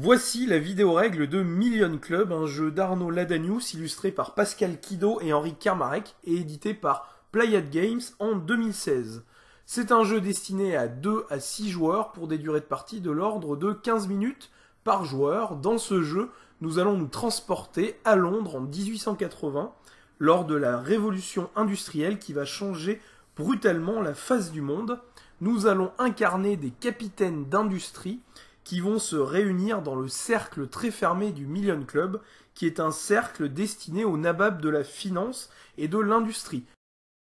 Voici la vidéo règle de Million Club, un jeu d'Arnaud Ladanius illustré par Pascal Kido et Henri Kermarek et édité par Playad Games en 2016. C'est un jeu destiné à 2 à 6 joueurs pour des durées de partie de l'ordre de 15 minutes par joueur. Dans ce jeu, nous allons nous transporter à Londres en 1880 lors de la révolution industrielle qui va changer brutalement la face du monde. Nous allons incarner des capitaines d'industrie qui vont se réunir dans le cercle très fermé du Million Club, qui est un cercle destiné aux nababs de la finance et de l'industrie.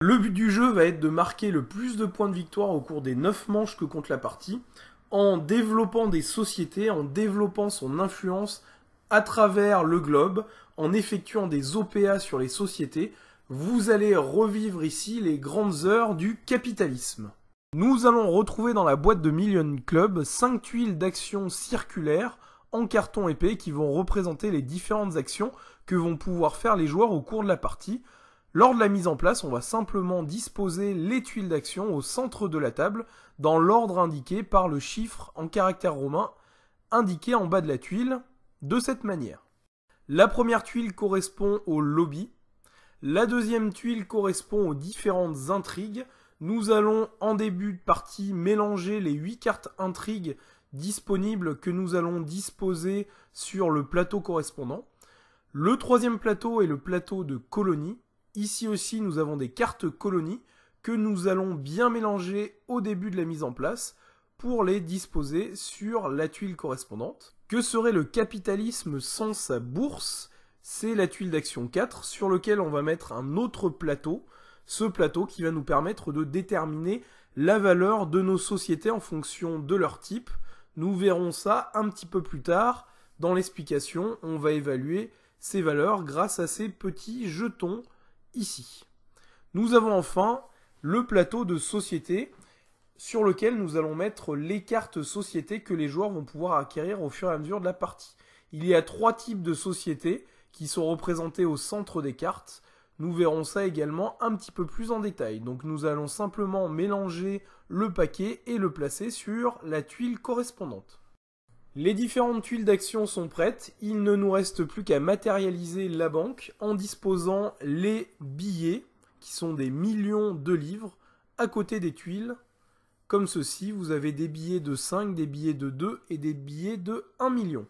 Le but du jeu va être de marquer le plus de points de victoire au cours des 9 manches que compte la partie, en développant des sociétés, en développant son influence à travers le globe, en effectuant des OPA sur les sociétés, vous allez revivre ici les grandes heures du capitalisme. Nous allons retrouver dans la boîte de Million Club 5 tuiles d'action circulaires en carton épais qui vont représenter les différentes actions que vont pouvoir faire les joueurs au cours de la partie. Lors de la mise en place, on va simplement disposer les tuiles d'action au centre de la table dans l'ordre indiqué par le chiffre en caractère romain indiqué en bas de la tuile de cette manière. La première tuile correspond au lobby, la deuxième tuile correspond aux différentes intrigues nous allons en début de partie mélanger les 8 cartes intrigues disponibles que nous allons disposer sur le plateau correspondant. Le troisième plateau est le plateau de colonies. Ici aussi, nous avons des cartes colonies que nous allons bien mélanger au début de la mise en place pour les disposer sur la tuile correspondante. Que serait le capitalisme sans sa bourse C'est la tuile d'action 4 sur laquelle on va mettre un autre plateau ce plateau qui va nous permettre de déterminer la valeur de nos sociétés en fonction de leur type. Nous verrons ça un petit peu plus tard dans l'explication. On va évaluer ces valeurs grâce à ces petits jetons ici. Nous avons enfin le plateau de sociétés sur lequel nous allons mettre les cartes sociétés que les joueurs vont pouvoir acquérir au fur et à mesure de la partie. Il y a trois types de sociétés qui sont représentées au centre des cartes. Nous verrons ça également un petit peu plus en détail. Donc nous allons simplement mélanger le paquet et le placer sur la tuile correspondante. Les différentes tuiles d'action sont prêtes, il ne nous reste plus qu'à matérialiser la banque en disposant les billets, qui sont des millions de livres, à côté des tuiles, comme ceci, vous avez des billets de 5, des billets de 2 et des billets de 1 million.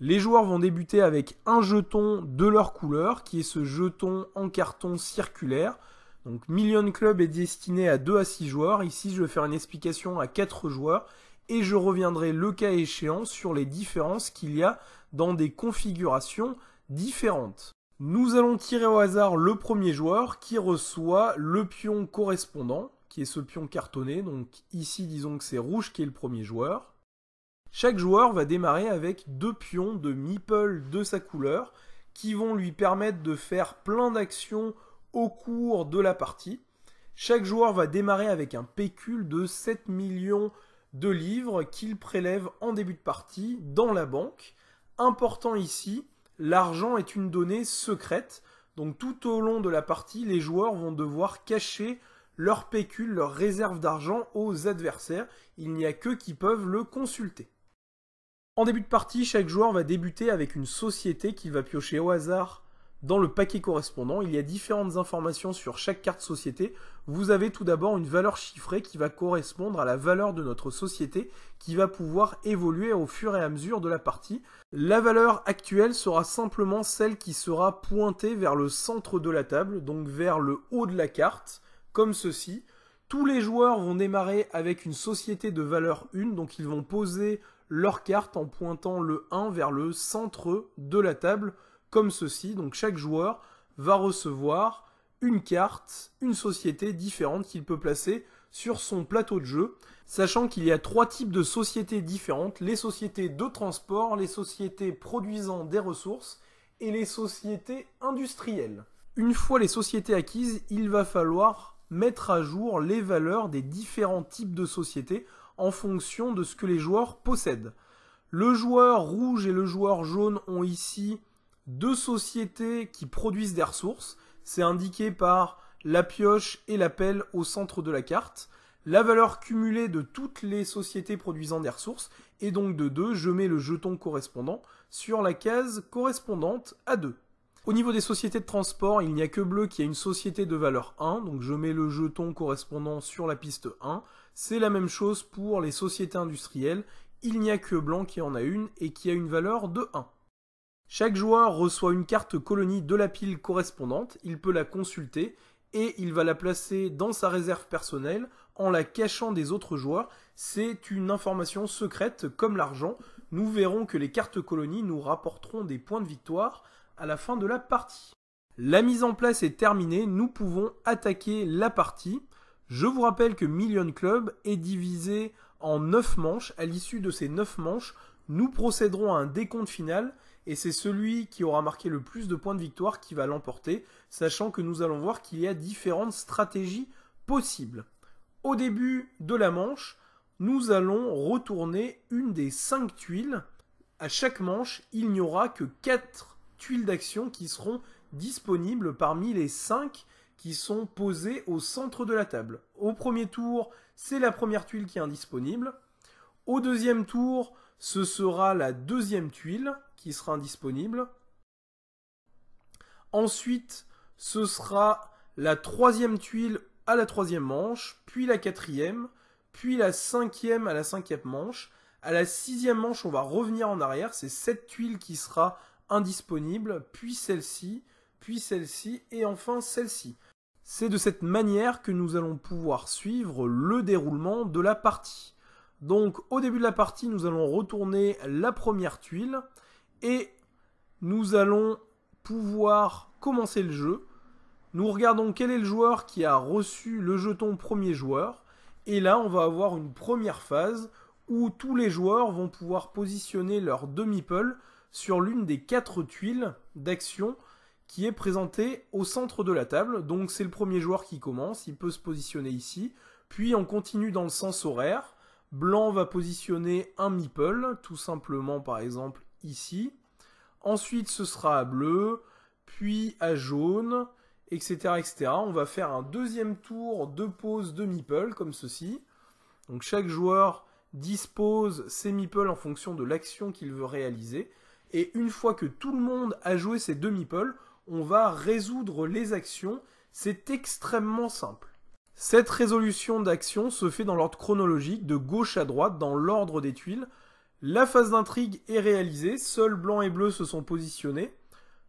Les joueurs vont débuter avec un jeton de leur couleur, qui est ce jeton en carton circulaire. Donc Million Club est destiné à 2 à 6 joueurs. Ici, je vais faire une explication à 4 joueurs et je reviendrai le cas échéant sur les différences qu'il y a dans des configurations différentes. Nous allons tirer au hasard le premier joueur qui reçoit le pion correspondant, qui est ce pion cartonné. Donc ici, disons que c'est rouge qui est le premier joueur. Chaque joueur va démarrer avec deux pions de meeple de sa couleur qui vont lui permettre de faire plein d'actions au cours de la partie. Chaque joueur va démarrer avec un pécule de 7 millions de livres qu'il prélève en début de partie dans la banque. Important ici, l'argent est une donnée secrète, donc tout au long de la partie, les joueurs vont devoir cacher leur pécule, leur réserve d'argent aux adversaires. Il n'y a que qui peuvent le consulter. En début de partie, chaque joueur va débuter avec une société qu'il va piocher au hasard dans le paquet correspondant. Il y a différentes informations sur chaque carte société. Vous avez tout d'abord une valeur chiffrée qui va correspondre à la valeur de notre société qui va pouvoir évoluer au fur et à mesure de la partie. La valeur actuelle sera simplement celle qui sera pointée vers le centre de la table, donc vers le haut de la carte, comme ceci. Tous les joueurs vont démarrer avec une société de valeur 1, donc ils vont poser leur carte en pointant le 1 vers le centre de la table, comme ceci. Donc chaque joueur va recevoir une carte, une société différente qu'il peut placer sur son plateau de jeu, sachant qu'il y a trois types de sociétés différentes, les sociétés de transport, les sociétés produisant des ressources et les sociétés industrielles. Une fois les sociétés acquises, il va falloir mettre à jour les valeurs des différents types de sociétés en fonction de ce que les joueurs possèdent. Le joueur rouge et le joueur jaune ont ici deux sociétés qui produisent des ressources. C'est indiqué par la pioche et la pelle au centre de la carte. La valeur cumulée de toutes les sociétés produisant des ressources est donc de 2. Je mets le jeton correspondant sur la case correspondante à 2. Au niveau des sociétés de transport, il n'y a que bleu qui a une société de valeur 1, donc je mets le jeton correspondant sur la piste 1. C'est la même chose pour les sociétés industrielles, il n'y a que blanc qui en a une et qui a une valeur de 1. Chaque joueur reçoit une carte colonie de la pile correspondante, il peut la consulter et il va la placer dans sa réserve personnelle en la cachant des autres joueurs. C'est une information secrète comme l'argent. Nous verrons que les cartes colonies nous rapporteront des points de victoire à la fin de la partie. La mise en place est terminée, nous pouvons attaquer la partie. Je vous rappelle que Million Club est divisé en 9 manches. À l'issue de ces 9 manches, nous procéderons à un décompte final et c'est celui qui aura marqué le plus de points de victoire qui va l'emporter, sachant que nous allons voir qu'il y a différentes stratégies possibles. Au début de la manche, nous allons retourner une des 5 tuiles. À chaque manche, il n'y aura que 4 tuiles d'action qui seront disponibles parmi les 5 qui sont posées au centre de la table. Au premier tour, c'est la première tuile qui est indisponible. Au deuxième tour, ce sera la deuxième tuile qui sera indisponible. Ensuite, ce sera la troisième tuile à la troisième manche, puis la quatrième, puis la cinquième à la cinquième manche. À la sixième manche, on va revenir en arrière, c'est cette tuile qui sera indisponible, puis celle-ci, puis celle-ci, et enfin celle-ci. C'est de cette manière que nous allons pouvoir suivre le déroulement de la partie. Donc au début de la partie, nous allons retourner la première tuile, et nous allons pouvoir commencer le jeu. Nous regardons quel est le joueur qui a reçu le jeton premier joueur. Et là, on va avoir une première phase où tous les joueurs vont pouvoir positionner leur demi-pull sur l'une des quatre tuiles d'action qui est présentée au centre de la table. Donc c'est le premier joueur qui commence, il peut se positionner ici, puis on continue dans le sens horaire. Blanc va positionner un meeple, tout simplement par exemple ici. Ensuite ce sera à bleu, puis à jaune, etc. etc. On va faire un deuxième tour de pose de meeple comme ceci. Donc chaque joueur dispose ses meeples en fonction de l'action qu'il veut réaliser. Et une fois que tout le monde a joué ses demi-pôles, on va résoudre les actions. C'est extrêmement simple. Cette résolution d'action se fait dans l'ordre chronologique, de gauche à droite, dans l'ordre des tuiles. La phase d'intrigue est réalisée, seuls blanc et bleu se sont positionnés.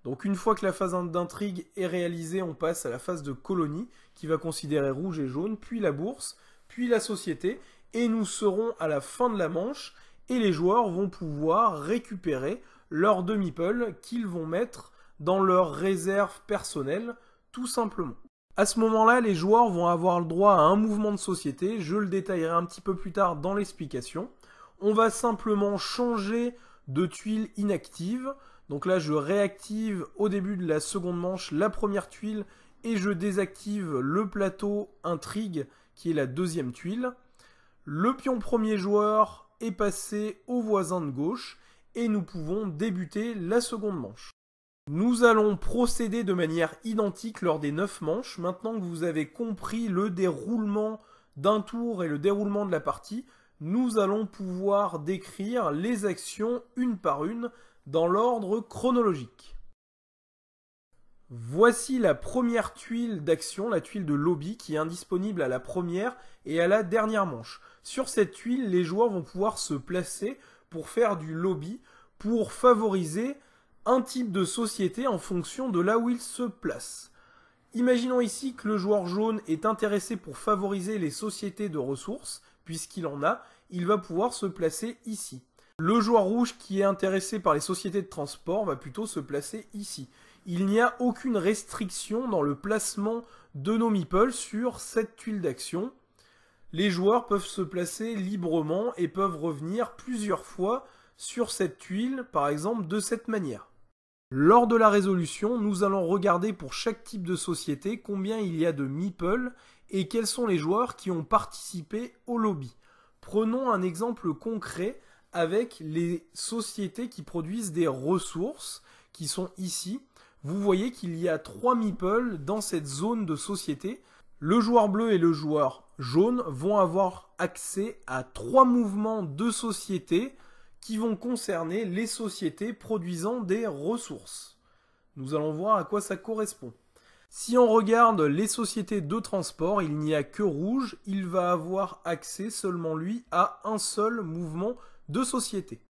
Donc une fois que la phase d'intrigue est réalisée, on passe à la phase de colonie, qui va considérer rouge et jaune, puis la bourse, puis la société, et nous serons à la fin de la manche, et les joueurs vont pouvoir récupérer leurs demi pull qu'ils vont mettre dans leur réserve personnelle, tout simplement. À ce moment-là, les joueurs vont avoir le droit à un mouvement de société, je le détaillerai un petit peu plus tard dans l'explication. On va simplement changer de tuile inactive. Donc là, je réactive au début de la seconde manche la première tuile et je désactive le plateau intrigue qui est la deuxième tuile. Le pion premier joueur est passé au voisin de gauche et nous pouvons débuter la seconde manche. Nous allons procéder de manière identique lors des 9 manches. Maintenant que vous avez compris le déroulement d'un tour et le déroulement de la partie, nous allons pouvoir décrire les actions une par une dans l'ordre chronologique. Voici la première tuile d'action, la tuile de lobby, qui est indisponible à la première et à la dernière manche. Sur cette tuile, les joueurs vont pouvoir se placer pour faire du lobby, pour favoriser un type de société en fonction de là où il se place. Imaginons ici que le joueur jaune est intéressé pour favoriser les sociétés de ressources, puisqu'il en a, il va pouvoir se placer ici. Le joueur rouge qui est intéressé par les sociétés de transport va plutôt se placer ici. Il n'y a aucune restriction dans le placement de nos meeples sur cette tuile d'action les joueurs peuvent se placer librement et peuvent revenir plusieurs fois sur cette tuile, par exemple de cette manière. Lors de la résolution, nous allons regarder pour chaque type de société combien il y a de meeple et quels sont les joueurs qui ont participé au lobby. Prenons un exemple concret avec les sociétés qui produisent des ressources, qui sont ici. Vous voyez qu'il y a trois meeple dans cette zone de société. Le joueur bleu et le joueur jaunes vont avoir accès à trois mouvements de société qui vont concerner les sociétés produisant des ressources. Nous allons voir à quoi ça correspond. Si on regarde les sociétés de transport, il n'y a que rouge, il va avoir accès seulement lui à un seul mouvement de société.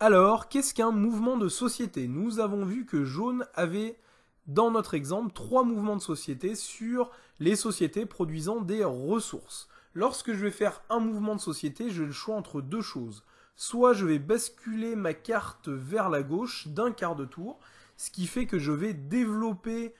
Alors, qu'est-ce qu'un mouvement de société Nous avons vu que jaune avait, dans notre exemple, trois mouvements de société sur les sociétés produisant des ressources. Lorsque je vais faire un mouvement de société, j'ai le choix entre deux choses. Soit je vais basculer ma carte vers la gauche d'un quart de tour, ce qui fait que je vais développer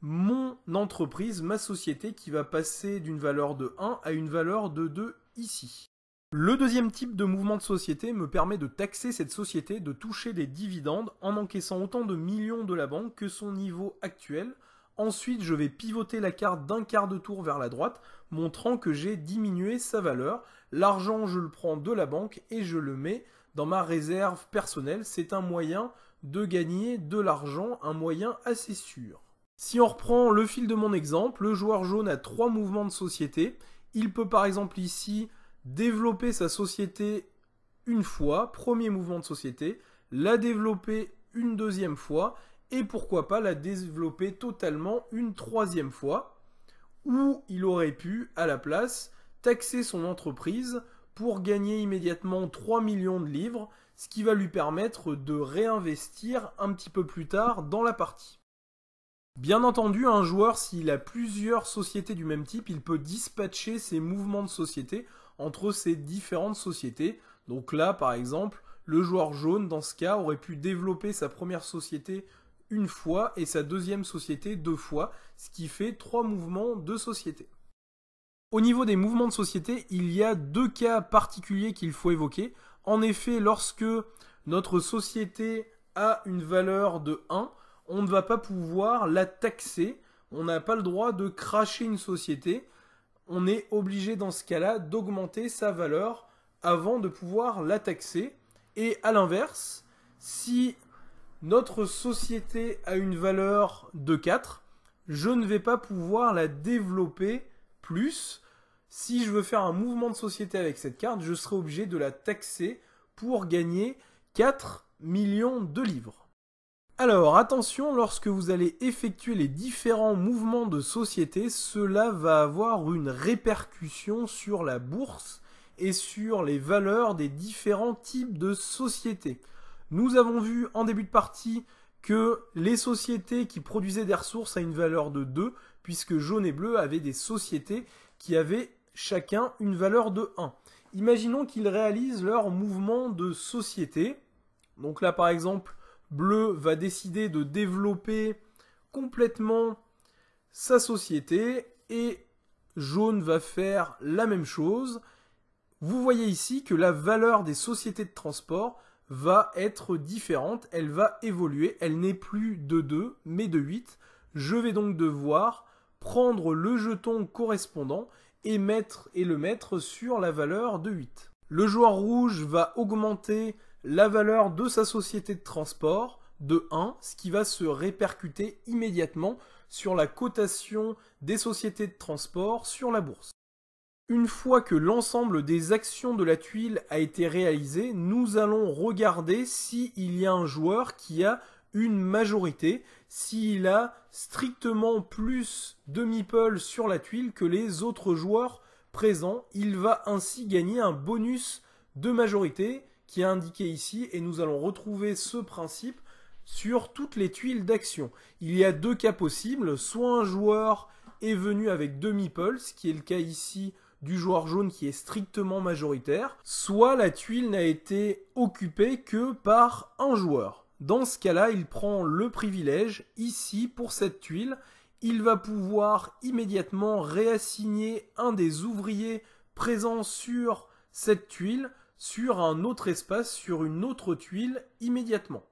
mon entreprise, ma société qui va passer d'une valeur de 1 à une valeur de 2 ici. Le deuxième type de mouvement de société me permet de taxer cette société, de toucher des dividendes en encaissant autant de millions de la banque que son niveau actuel Ensuite, je vais pivoter la carte d'un quart de tour vers la droite, montrant que j'ai diminué sa valeur. L'argent, je le prends de la banque et je le mets dans ma réserve personnelle. C'est un moyen de gagner de l'argent, un moyen assez sûr. Si on reprend le fil de mon exemple, le joueur jaune a trois mouvements de société. Il peut par exemple ici développer sa société une fois, premier mouvement de société, la développer une deuxième fois et pourquoi pas la développer totalement une troisième fois, où il aurait pu, à la place, taxer son entreprise pour gagner immédiatement 3 millions de livres, ce qui va lui permettre de réinvestir un petit peu plus tard dans la partie. Bien entendu, un joueur, s'il a plusieurs sociétés du même type, il peut dispatcher ses mouvements de société entre ces différentes sociétés. Donc là, par exemple, le joueur jaune, dans ce cas, aurait pu développer sa première société une fois et sa deuxième société deux fois, ce qui fait trois mouvements de société. Au niveau des mouvements de société, il y a deux cas particuliers qu'il faut évoquer. En effet, lorsque notre société a une valeur de 1, on ne va pas pouvoir la taxer, on n'a pas le droit de cracher une société, on est obligé dans ce cas-là d'augmenter sa valeur avant de pouvoir la taxer. Et à l'inverse, si notre société a une valeur de 4, je ne vais pas pouvoir la développer plus. Si je veux faire un mouvement de société avec cette carte, je serai obligé de la taxer pour gagner 4 millions de livres. Alors attention, lorsque vous allez effectuer les différents mouvements de société, cela va avoir une répercussion sur la bourse et sur les valeurs des différents types de sociétés. Nous avons vu en début de partie que les sociétés qui produisaient des ressources à une valeur de 2, puisque jaune et bleu avaient des sociétés qui avaient chacun une valeur de 1. Imaginons qu'ils réalisent leur mouvement de société. Donc là par exemple, bleu va décider de développer complètement sa société et jaune va faire la même chose. Vous voyez ici que la valeur des sociétés de transport va être différente, elle va évoluer, elle n'est plus de 2 mais de 8. Je vais donc devoir prendre le jeton correspondant et, mettre, et le mettre sur la valeur de 8. Le joueur rouge va augmenter la valeur de sa société de transport de 1, ce qui va se répercuter immédiatement sur la cotation des sociétés de transport sur la bourse. Une fois que l'ensemble des actions de la tuile a été réalisé, nous allons regarder s'il y a un joueur qui a une majorité, s'il a strictement plus de meeples sur la tuile que les autres joueurs présents. Il va ainsi gagner un bonus de majorité qui est indiqué ici et nous allons retrouver ce principe sur toutes les tuiles d'action. Il y a deux cas possibles, soit un joueur est venu avec deux meeples, ce qui est le cas ici du joueur jaune qui est strictement majoritaire, soit la tuile n'a été occupée que par un joueur. Dans ce cas-là, il prend le privilège, ici, pour cette tuile, il va pouvoir immédiatement réassigner un des ouvriers présents sur cette tuile sur un autre espace, sur une autre tuile immédiatement.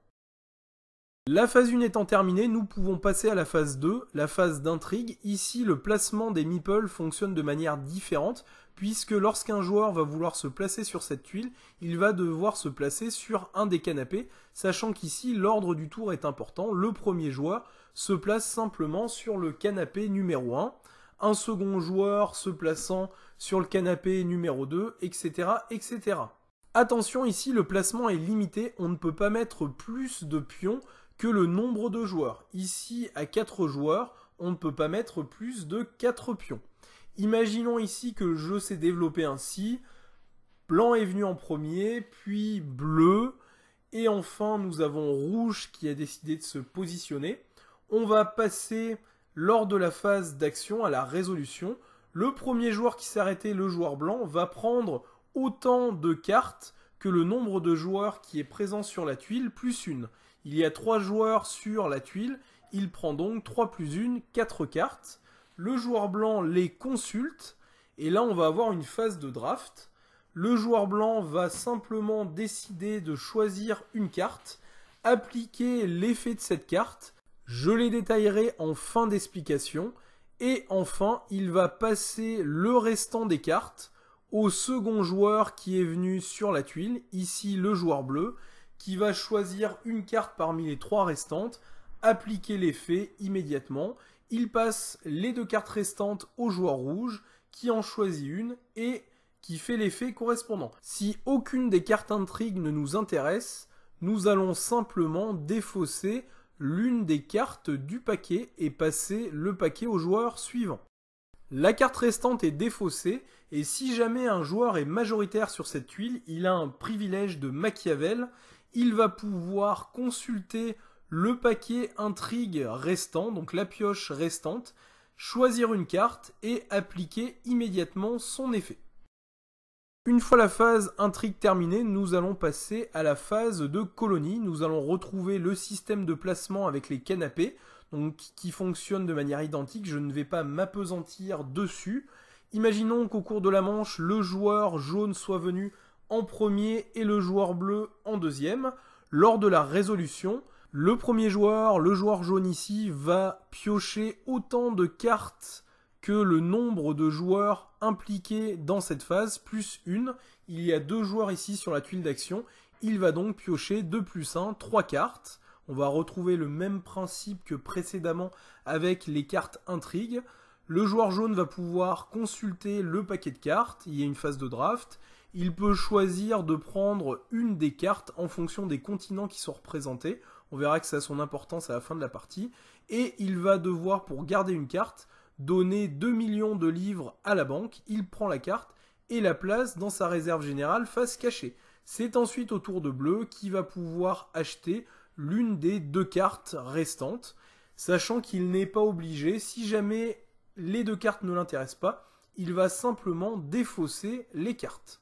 La phase 1 étant terminée, nous pouvons passer à la phase 2, la phase d'intrigue. Ici, le placement des meeples fonctionne de manière différente, puisque lorsqu'un joueur va vouloir se placer sur cette tuile, il va devoir se placer sur un des canapés, sachant qu'ici, l'ordre du tour est important. Le premier joueur se place simplement sur le canapé numéro 1, un second joueur se plaçant sur le canapé numéro 2, etc. etc. Attention, ici, le placement est limité, on ne peut pas mettre plus de pions que le nombre de joueurs. Ici, à 4 joueurs, on ne peut pas mettre plus de 4 pions. Imaginons ici que le jeu s'est développé ainsi. Blanc est venu en premier, puis bleu, et enfin nous avons rouge qui a décidé de se positionner. On va passer lors de la phase d'action à la résolution. Le premier joueur qui s'arrêtait, le joueur blanc, va prendre autant de cartes que le nombre de joueurs qui est présent sur la tuile plus une. Il y a 3 joueurs sur la tuile, il prend donc 3 plus 1, 4 cartes. Le joueur blanc les consulte, et là on va avoir une phase de draft. Le joueur blanc va simplement décider de choisir une carte, appliquer l'effet de cette carte, je les détaillerai en fin d'explication, et enfin il va passer le restant des cartes au second joueur qui est venu sur la tuile, ici le joueur bleu, qui va choisir une carte parmi les trois restantes, appliquer l'effet immédiatement. Il passe les deux cartes restantes au joueur rouge, qui en choisit une et qui fait l'effet correspondant. Si aucune des cartes intrigues ne nous intéresse, nous allons simplement défausser l'une des cartes du paquet et passer le paquet au joueur suivant. La carte restante est défaussée et si jamais un joueur est majoritaire sur cette tuile, il a un privilège de Machiavel il va pouvoir consulter le paquet intrigue restant, donc la pioche restante, choisir une carte et appliquer immédiatement son effet. Une fois la phase intrigue terminée, nous allons passer à la phase de colonie. Nous allons retrouver le système de placement avec les canapés, donc qui fonctionne de manière identique. Je ne vais pas m'apesantir dessus. Imaginons qu'au cours de la manche, le joueur jaune soit venu en premier et le joueur bleu en deuxième. Lors de la résolution, le premier joueur, le joueur jaune ici, va piocher autant de cartes que le nombre de joueurs impliqués dans cette phase, plus une. Il y a deux joueurs ici sur la tuile d'action. Il va donc piocher 2 plus 1, 3 cartes. On va retrouver le même principe que précédemment avec les cartes intrigues. Le joueur jaune va pouvoir consulter le paquet de cartes, il y a une phase de draft, il peut choisir de prendre une des cartes en fonction des continents qui sont représentés. On verra que ça a son importance à la fin de la partie. Et il va devoir, pour garder une carte, donner 2 millions de livres à la banque. Il prend la carte et la place dans sa réserve générale face cachée. C'est ensuite au tour de bleu qui va pouvoir acheter l'une des deux cartes restantes, sachant qu'il n'est pas obligé, si jamais les deux cartes ne l'intéressent pas, il va simplement défausser les cartes.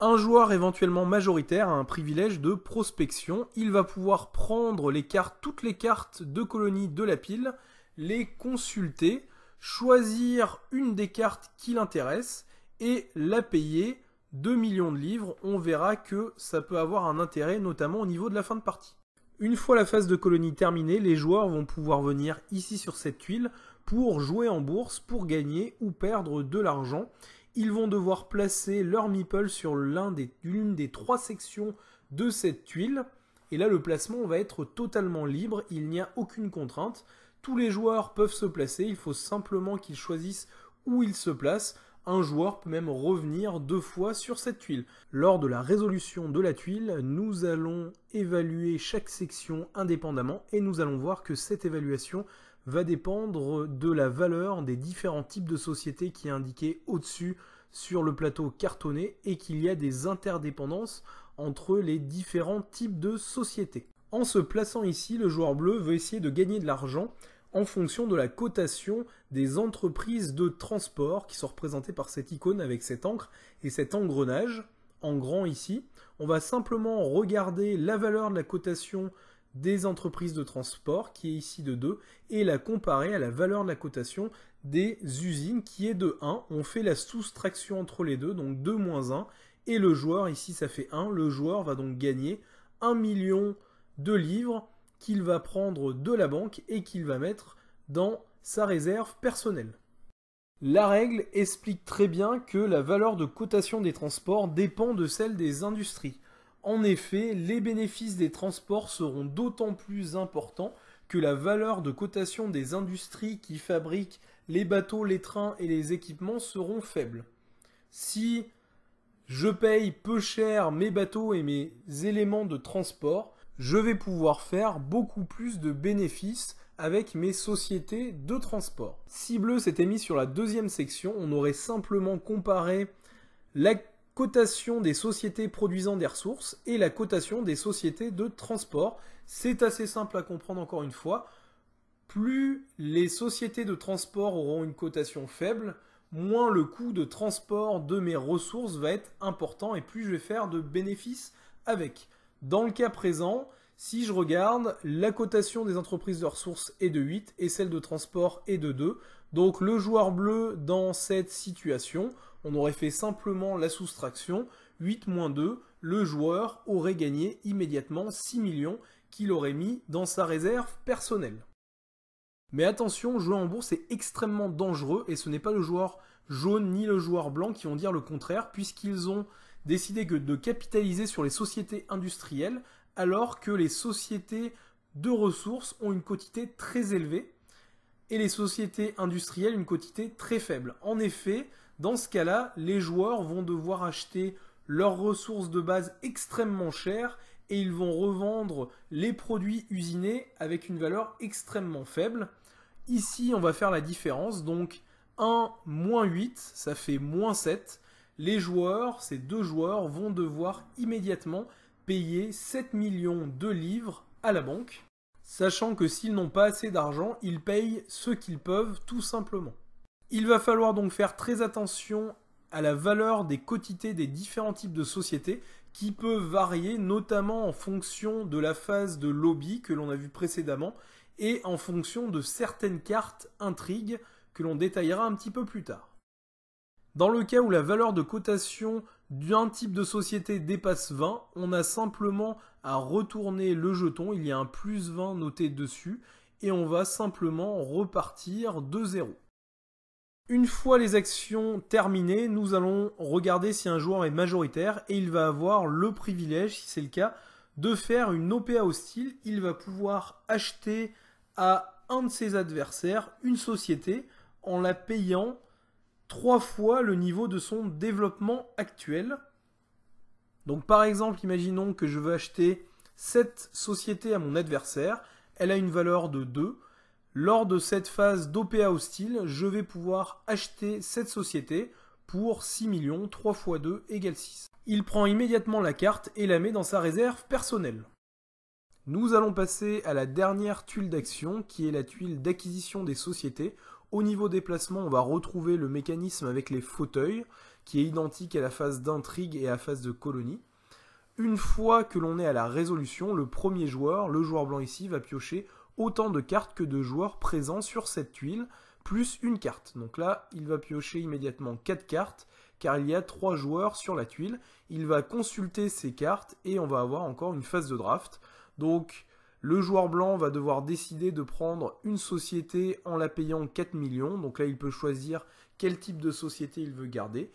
Un joueur éventuellement majoritaire a un privilège de prospection. Il va pouvoir prendre toutes les cartes de colonie de la pile, les consulter, choisir une des cartes qui l'intéresse et la payer 2 millions de livres. On verra que ça peut avoir un intérêt, notamment au niveau de la fin de partie. Une fois la phase de colonie terminée, les joueurs vont pouvoir venir ici sur cette tuile pour jouer en bourse, pour gagner ou perdre de l'argent. Ils vont devoir placer leur meeple sur l'une des, des trois sections de cette tuile. Et là, le placement va être totalement libre, il n'y a aucune contrainte. Tous les joueurs peuvent se placer, il faut simplement qu'ils choisissent où ils se placent. Un joueur peut même revenir deux fois sur cette tuile. Lors de la résolution de la tuile, nous allons évaluer chaque section indépendamment et nous allons voir que cette évaluation va dépendre de la valeur des différents types de sociétés qui est indiqué au-dessus sur le plateau cartonné et qu'il y a des interdépendances entre les différents types de sociétés. En se plaçant ici, le joueur bleu veut essayer de gagner de l'argent en fonction de la cotation des entreprises de transport qui sont représentées par cette icône avec cette encre et cet engrenage en grand ici. On va simplement regarder la valeur de la cotation des entreprises de transport, qui est ici de 2, et la comparer à la valeur de la cotation des usines, qui est de 1. On fait la soustraction entre les deux, donc 2 moins 1, et le joueur, ici ça fait 1, le joueur va donc gagner 1 million de livres qu'il va prendre de la banque et qu'il va mettre dans sa réserve personnelle. La règle explique très bien que la valeur de cotation des transports dépend de celle des industries. En effet, les bénéfices des transports seront d'autant plus importants que la valeur de cotation des industries qui fabriquent les bateaux, les trains et les équipements seront faibles. Si je paye peu cher mes bateaux et mes éléments de transport, je vais pouvoir faire beaucoup plus de bénéfices avec mes sociétés de transport. Si Bleu s'était mis sur la deuxième section, on aurait simplement comparé la cotation des sociétés produisant des ressources et la cotation des sociétés de transport. C'est assez simple à comprendre encore une fois. Plus les sociétés de transport auront une cotation faible, moins le coût de transport de mes ressources va être important et plus je vais faire de bénéfices avec. Dans le cas présent, si je regarde, la cotation des entreprises de ressources est de 8 et celle de transport est de 2. Donc le joueur bleu dans cette situation on aurait fait simplement la soustraction, 8 moins 2, le joueur aurait gagné immédiatement 6 millions qu'il aurait mis dans sa réserve personnelle. Mais attention, jouer en bourse est extrêmement dangereux et ce n'est pas le joueur jaune ni le joueur blanc qui vont dire le contraire puisqu'ils ont décidé que de capitaliser sur les sociétés industrielles alors que les sociétés de ressources ont une quotité très élevée et les sociétés industrielles une quotité très faible. En effet, dans ce cas-là, les joueurs vont devoir acheter leurs ressources de base extrêmement chères et ils vont revendre les produits usinés avec une valeur extrêmement faible. Ici, on va faire la différence. Donc 1 moins 8, ça fait moins 7. Les joueurs, ces deux joueurs, vont devoir immédiatement payer 7 millions de livres à la banque, sachant que s'ils n'ont pas assez d'argent, ils payent ce qu'ils peuvent tout simplement. Il va falloir donc faire très attention à la valeur des quotités des différents types de sociétés qui peut varier notamment en fonction de la phase de lobby que l'on a vu précédemment et en fonction de certaines cartes intrigues que l'on détaillera un petit peu plus tard. Dans le cas où la valeur de cotation d'un type de société dépasse 20, on a simplement à retourner le jeton, il y a un plus 20 noté dessus, et on va simplement repartir de zéro. Une fois les actions terminées, nous allons regarder si un joueur est majoritaire et il va avoir le privilège, si c'est le cas, de faire une OPA hostile. Il va pouvoir acheter à un de ses adversaires une société en la payant trois fois le niveau de son développement actuel. Donc par exemple, imaginons que je veux acheter cette société à mon adversaire, elle a une valeur de 2, lors de cette phase d'OPA hostile, je vais pouvoir acheter cette société pour 6 millions, 3 fois 2 égale 6. Il prend immédiatement la carte et la met dans sa réserve personnelle. Nous allons passer à la dernière tuile d'action qui est la tuile d'acquisition des sociétés. Au niveau des placements, on va retrouver le mécanisme avec les fauteuils qui est identique à la phase d'intrigue et à la phase de colonie. Une fois que l'on est à la résolution, le premier joueur, le joueur blanc ici, va piocher autant de cartes que de joueurs présents sur cette tuile, plus une carte. Donc là, il va piocher immédiatement 4 cartes, car il y a 3 joueurs sur la tuile. Il va consulter ces cartes et on va avoir encore une phase de draft. Donc le joueur blanc va devoir décider de prendre une société en la payant 4 millions. Donc là, il peut choisir quel type de société il veut garder.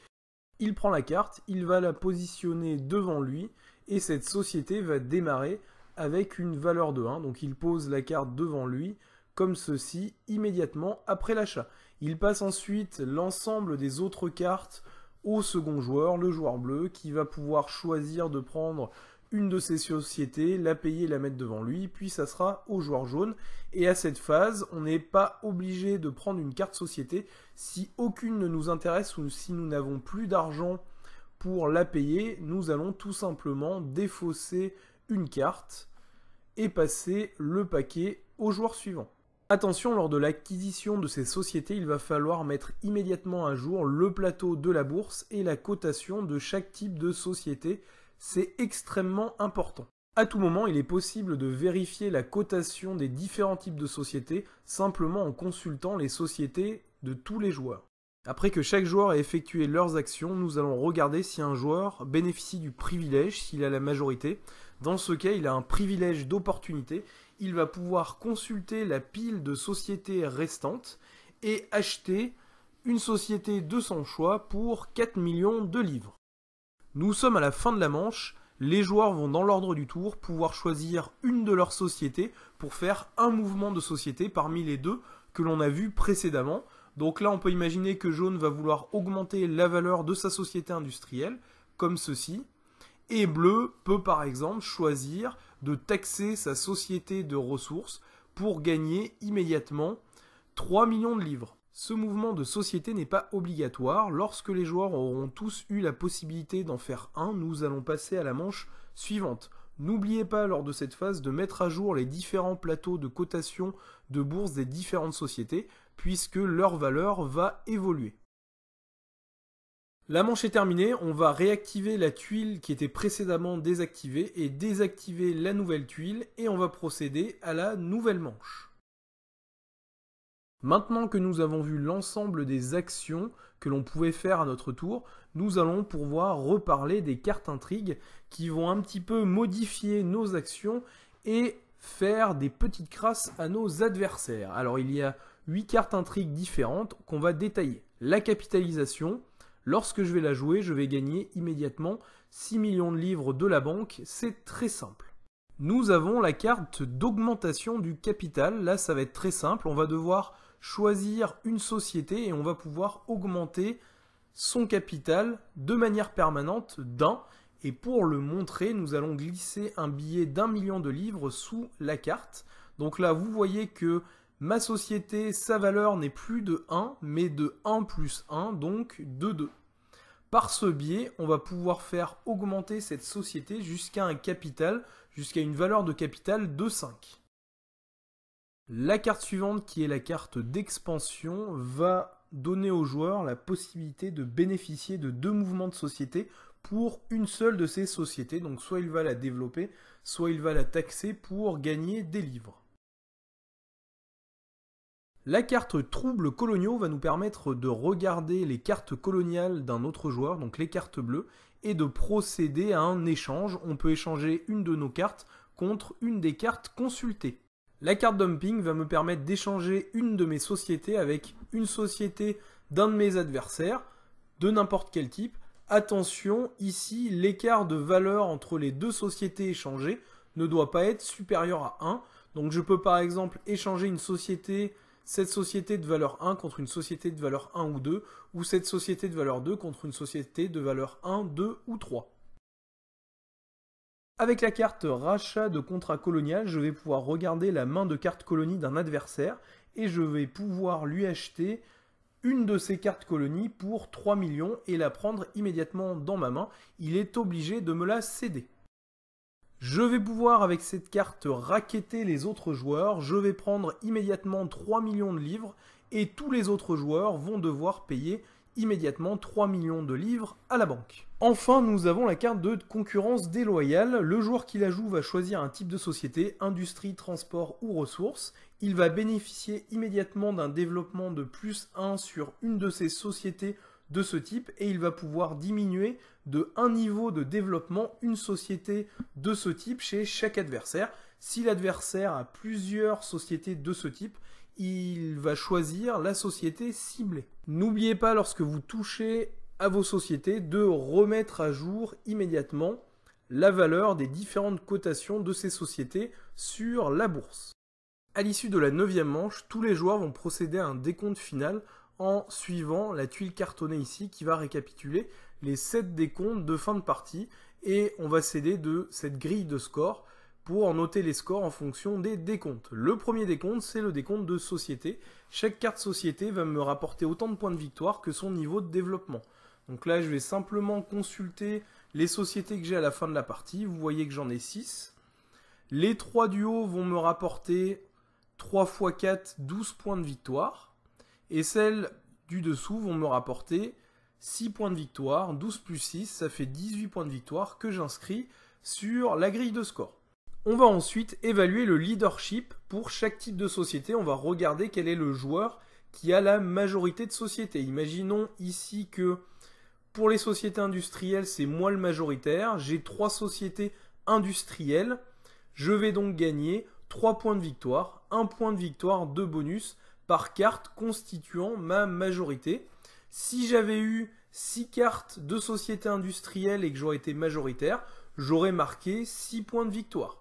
Il prend la carte, il va la positionner devant lui et cette société va démarrer avec une valeur de 1. Donc il pose la carte devant lui comme ceci immédiatement après l'achat. Il passe ensuite l'ensemble des autres cartes au second joueur, le joueur bleu, qui va pouvoir choisir de prendre une de ses sociétés, la payer, la mettre devant lui, puis ça sera au joueur jaune. Et à cette phase, on n'est pas obligé de prendre une carte société si aucune ne nous intéresse ou si nous n'avons plus d'argent pour la payer, nous allons tout simplement défausser une carte et passer le paquet au joueur suivant. Attention, lors de l'acquisition de ces sociétés, il va falloir mettre immédiatement à jour le plateau de la bourse et la cotation de chaque type de société. C'est extrêmement important. À tout moment, il est possible de vérifier la cotation des différents types de sociétés simplement en consultant les sociétés de tous les joueurs. Après que chaque joueur ait effectué leurs actions, nous allons regarder si un joueur bénéficie du privilège, s'il a la majorité, dans ce cas, il a un privilège d'opportunité. Il va pouvoir consulter la pile de sociétés restantes et acheter une société de son choix pour 4 millions de livres. Nous sommes à la fin de la manche. Les joueurs vont dans l'ordre du tour pouvoir choisir une de leurs sociétés pour faire un mouvement de société parmi les deux que l'on a vu précédemment. Donc là, on peut imaginer que Jaune va vouloir augmenter la valeur de sa société industrielle, comme ceci et Bleu peut par exemple choisir de taxer sa société de ressources pour gagner immédiatement 3 millions de livres. Ce mouvement de société n'est pas obligatoire. Lorsque les joueurs auront tous eu la possibilité d'en faire un, nous allons passer à la manche suivante. N'oubliez pas lors de cette phase de mettre à jour les différents plateaux de cotation de bourse des différentes sociétés, puisque leur valeur va évoluer. La manche est terminée, on va réactiver la tuile qui était précédemment désactivée et désactiver la nouvelle tuile et on va procéder à la nouvelle manche. Maintenant que nous avons vu l'ensemble des actions que l'on pouvait faire à notre tour, nous allons pouvoir reparler des cartes intrigues qui vont un petit peu modifier nos actions et faire des petites crasses à nos adversaires. Alors il y a 8 cartes intrigues différentes qu'on va détailler. La capitalisation, Lorsque je vais la jouer, je vais gagner immédiatement 6 millions de livres de la banque. C'est très simple. Nous avons la carte d'augmentation du capital. Là, ça va être très simple. On va devoir choisir une société et on va pouvoir augmenter son capital de manière permanente d'un. Et pour le montrer, nous allons glisser un billet d'un million de livres sous la carte. Donc là, vous voyez que ma société, sa valeur n'est plus de 1, mais de 1 plus 1, donc de 2. Par ce biais, on va pouvoir faire augmenter cette société jusqu'à un capital, jusqu'à une valeur de capital de 5. La carte suivante, qui est la carte d'expansion, va donner au joueur la possibilité de bénéficier de deux mouvements de société pour une seule de ces sociétés. Donc soit il va la développer, soit il va la taxer pour gagner des livres. La carte Troubles coloniaux va nous permettre de regarder les cartes coloniales d'un autre joueur, donc les cartes bleues, et de procéder à un échange. On peut échanger une de nos cartes contre une des cartes consultées. La carte dumping va me permettre d'échanger une de mes sociétés avec une société d'un de mes adversaires, de n'importe quel type. Attention, ici, l'écart de valeur entre les deux sociétés échangées ne doit pas être supérieur à 1. Donc je peux par exemple échanger une société cette société de valeur 1 contre une société de valeur 1 ou 2, ou cette société de valeur 2 contre une société de valeur 1, 2 ou 3. Avec la carte rachat de contrat colonial, je vais pouvoir regarder la main de carte colonie d'un adversaire et je vais pouvoir lui acheter une de ces cartes colonies pour 3 millions et la prendre immédiatement dans ma main. Il est obligé de me la céder. Je vais pouvoir avec cette carte raqueter les autres joueurs, je vais prendre immédiatement 3 millions de livres et tous les autres joueurs vont devoir payer immédiatement 3 millions de livres à la banque. Enfin, nous avons la carte de concurrence déloyale. Le joueur qui la joue va choisir un type de société, industrie, transport ou ressources. Il va bénéficier immédiatement d'un développement de plus 1 sur une de ses sociétés de ce type et il va pouvoir diminuer de un niveau de développement une société de ce type chez chaque adversaire. Si l'adversaire a plusieurs sociétés de ce type, il va choisir la société ciblée. N'oubliez pas lorsque vous touchez à vos sociétés de remettre à jour immédiatement la valeur des différentes cotations de ces sociétés sur la bourse. À l'issue de la neuvième manche, tous les joueurs vont procéder à un décompte final en suivant la tuile cartonnée ici qui va récapituler les 7 décomptes de fin de partie et on va s'aider de cette grille de score pour en noter les scores en fonction des décomptes. Le premier décompte, c'est le décompte de société. Chaque carte société va me rapporter autant de points de victoire que son niveau de développement. Donc là, je vais simplement consulter les sociétés que j'ai à la fin de la partie. Vous voyez que j'en ai 6. Les 3 duos vont me rapporter 3 x 4, 12 points de victoire. Et celles du dessous vont me rapporter 6 points de victoire, 12 plus 6, ça fait 18 points de victoire que j'inscris sur la grille de score. On va ensuite évaluer le leadership pour chaque type de société. On va regarder quel est le joueur qui a la majorité de sociétés. Imaginons ici que pour les sociétés industrielles, c'est moi le majoritaire. J'ai trois sociétés industrielles. Je vais donc gagner 3 points de victoire, 1 point de victoire, 2 bonus par carte constituant ma majorité. Si j'avais eu 6 cartes de société industrielle et que j'aurais été majoritaire, j'aurais marqué 6 points de victoire.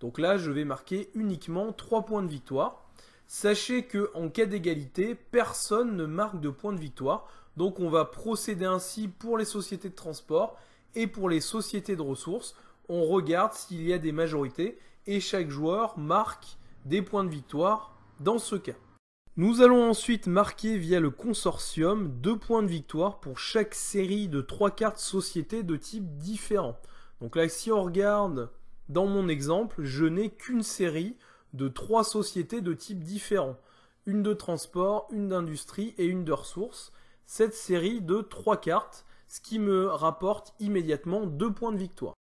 Donc là, je vais marquer uniquement 3 points de victoire. Sachez que en cas d'égalité, personne ne marque de points de victoire. Donc on va procéder ainsi pour les sociétés de transport et pour les sociétés de ressources. On regarde s'il y a des majorités et chaque joueur marque des points de victoire dans ce cas. Nous allons ensuite marquer via le consortium deux points de victoire pour chaque série de trois cartes sociétés de type différent. Donc là, si on regarde dans mon exemple, je n'ai qu'une série de trois sociétés de type différent. Une de transport, une d'industrie et une de ressources. Cette série de trois cartes, ce qui me rapporte immédiatement deux points de victoire.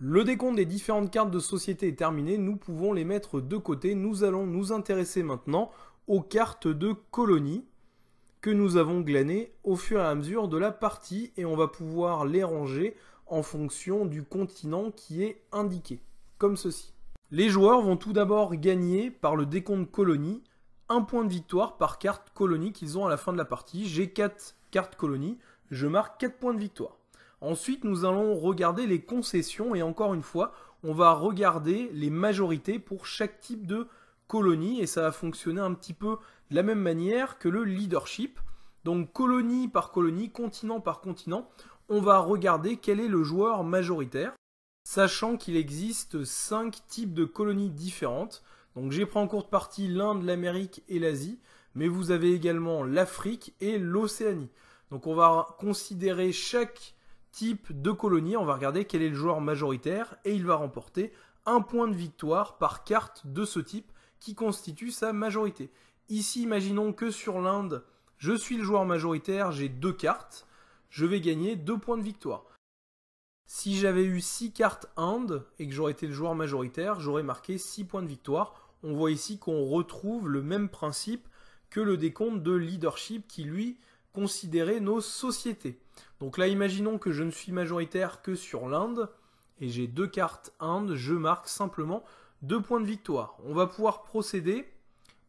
Le décompte des différentes cartes de société est terminé, nous pouvons les mettre de côté. Nous allons nous intéresser maintenant aux cartes de colonies que nous avons glanées au fur et à mesure de la partie et on va pouvoir les ranger en fonction du continent qui est indiqué, comme ceci. Les joueurs vont tout d'abord gagner par le décompte colonies un point de victoire par carte colonie qu'ils ont à la fin de la partie. J'ai 4 cartes colonies, je marque 4 points de victoire. Ensuite, nous allons regarder les concessions et encore une fois, on va regarder les majorités pour chaque type de colonie et ça va fonctionner un petit peu de la même manière que le leadership. Donc colonie par colonie, continent par continent, on va regarder quel est le joueur majoritaire, sachant qu'il existe cinq types de colonies différentes. Donc j'ai pris en courte partie l'Inde, l'Amérique et l'Asie, mais vous avez également l'Afrique et l'Océanie. Donc on va considérer chaque type de colonie, on va regarder quel est le joueur majoritaire, et il va remporter un point de victoire par carte de ce type, qui constitue sa majorité. Ici, imaginons que sur l'Inde, je suis le joueur majoritaire, j'ai deux cartes, je vais gagner deux points de victoire. Si j'avais eu six cartes Inde et que j'aurais été le joueur majoritaire, j'aurais marqué six points de victoire. On voit ici qu'on retrouve le même principe que le décompte de leadership qui lui considérait nos sociétés. Donc là, imaginons que je ne suis majoritaire que sur l'Inde et j'ai deux cartes Inde, je marque simplement deux points de victoire. On va pouvoir procéder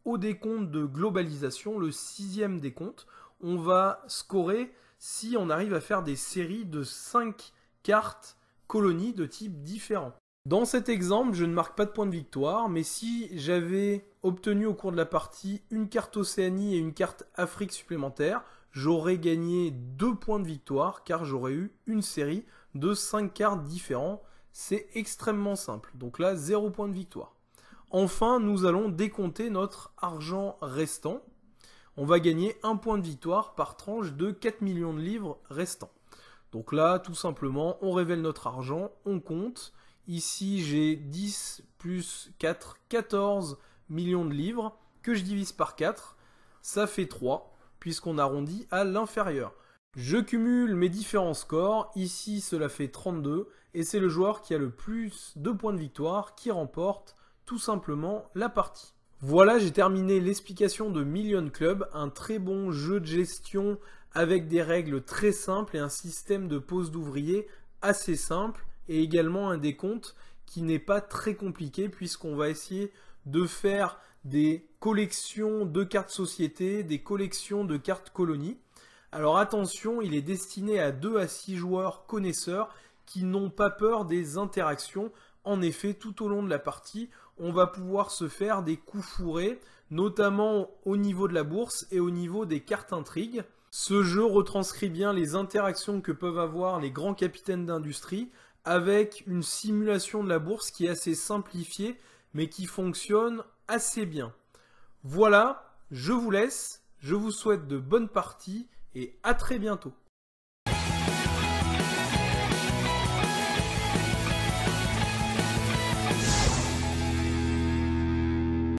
au décompte de globalisation, le sixième décompte. On va scorer si on arrive à faire des séries de cinq cartes colonies de type différent. Dans cet exemple, je ne marque pas de points de victoire, mais si j'avais obtenu au cours de la partie une carte Océanie et une carte Afrique supplémentaire, j'aurais gagné deux points de victoire car j'aurais eu une série de cinq cartes différentes c'est extrêmement simple. Donc là, 0 point de victoire. Enfin, nous allons décompter notre argent restant. On va gagner un point de victoire par tranche de 4 millions de livres restants. Donc là, tout simplement, on révèle notre argent, on compte. Ici, j'ai 10 plus 4, 14 millions de livres que je divise par 4. Ça fait 3, puisqu'on arrondit à l'inférieur. Je cumule mes différents scores. Ici, cela fait 32 et c'est le joueur qui a le plus de points de victoire qui remporte tout simplement la partie. Voilà, j'ai terminé l'explication de Million Club, un très bon jeu de gestion avec des règles très simples et un système de pose d'ouvriers assez simple et également un décompte qui n'est pas très compliqué puisqu'on va essayer de faire des collections de cartes société, des collections de cartes colonies. Alors attention, il est destiné à 2 à 6 joueurs connaisseurs qui n'ont pas peur des interactions. En effet, tout au long de la partie, on va pouvoir se faire des coups fourrés, notamment au niveau de la bourse et au niveau des cartes intrigues. Ce jeu retranscrit bien les interactions que peuvent avoir les grands capitaines d'industrie avec une simulation de la bourse qui est assez simplifiée mais qui fonctionne assez bien. Voilà, je vous laisse, je vous souhaite de bonnes parties et à très bientôt.